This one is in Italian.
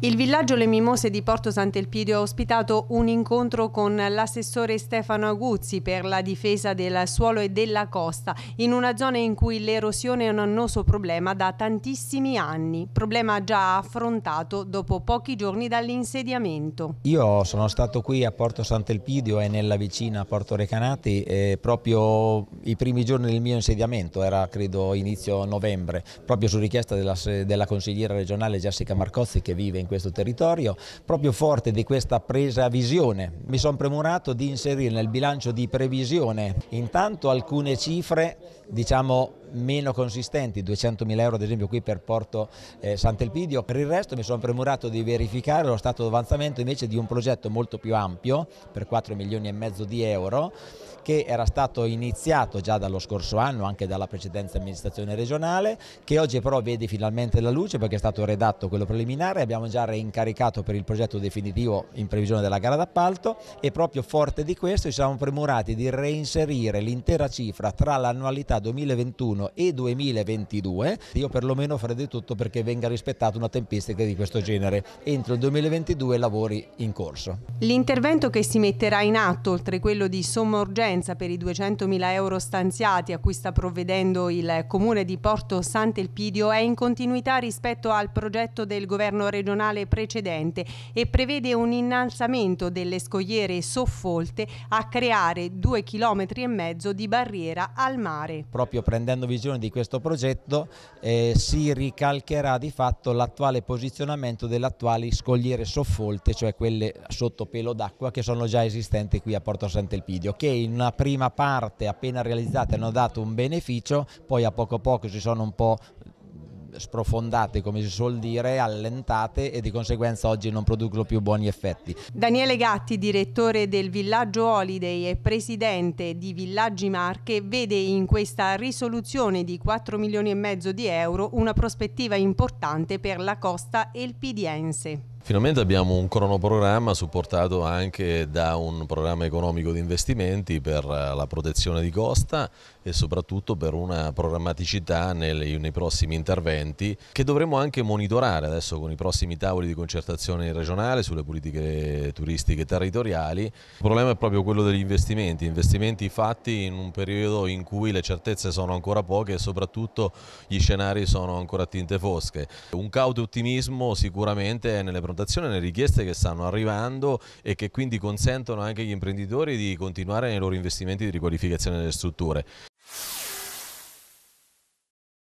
Il villaggio Le Mimose di Porto Sant'Elpidio ha ospitato un incontro con l'assessore Stefano Aguzzi per la difesa del suolo e della costa, in una zona in cui l'erosione è un annoso problema da tantissimi anni, problema già affrontato dopo pochi giorni dall'insediamento. Io sono stato qui a Porto Sant'Elpidio e nella vicina Porto Recanati proprio i primi giorni del mio insediamento, era credo inizio novembre, proprio su richiesta della, della consigliera regionale Jessica Marcozzi che vive in questo territorio, proprio forte di questa presa a visione. Mi sono premurato di inserire nel bilancio di previsione intanto alcune cifre, diciamo, meno consistenti, 200.000 euro ad esempio qui per Porto eh, Sant'Elpidio, per il resto mi sono premurato di verificare lo stato d'avanzamento invece di un progetto molto più ampio per 4 milioni e mezzo di euro che era stato iniziato già dallo scorso anno anche dalla precedente amministrazione regionale che oggi però vede finalmente la luce perché è stato redatto quello preliminare, abbiamo già reincaricato per il progetto definitivo in previsione della gara d'appalto e proprio forte di questo ci siamo premurati di reinserire l'intera cifra tra l'annualità 2021 2021 e 2022, io perlomeno farei di tutto perché venga rispettata una tempistica di questo genere entro il 2022 lavori in corso. L'intervento che si metterà in atto, oltre quello di somma urgenza per i 200.000 euro stanziati a cui sta provvedendo il comune di Porto Sant'Elpidio, è in continuità rispetto al progetto del governo regionale precedente e prevede un innalzamento delle scogliere soffolte a creare due chilometri e mezzo di barriera al mare. Proprio prendendo visione di questo progetto eh, si ricalcherà di fatto l'attuale posizionamento delle attuali scogliere soffolte, cioè quelle sotto pelo d'acqua che sono già esistenti qui a Porto Sant'Elpidio, che in una prima parte appena realizzate hanno dato un beneficio, poi a poco a poco si sono un po' sprofondate come si suol dire, allentate e di conseguenza oggi non producono più buoni effetti. Daniele Gatti, direttore del villaggio Holiday e presidente di Villaggi Marche, vede in questa risoluzione di 4 milioni e mezzo di euro una prospettiva importante per la costa elpidiense. Finalmente abbiamo un cronoprogramma supportato anche da un programma economico di investimenti per eh, la protezione di costa e soprattutto per una programmaticità nei, nei prossimi interventi che dovremo anche monitorare adesso con i prossimi tavoli di concertazione regionale sulle politiche turistiche territoriali. Il problema è proprio quello degli investimenti, investimenti fatti in un periodo in cui le certezze sono ancora poche e soprattutto gli scenari sono ancora tinte fosche. Un cauto ottimismo sicuramente è nelle protezioni raccomandazione, le richieste che stanno arrivando e che quindi consentono anche agli imprenditori di continuare nei loro investimenti di riqualificazione delle strutture.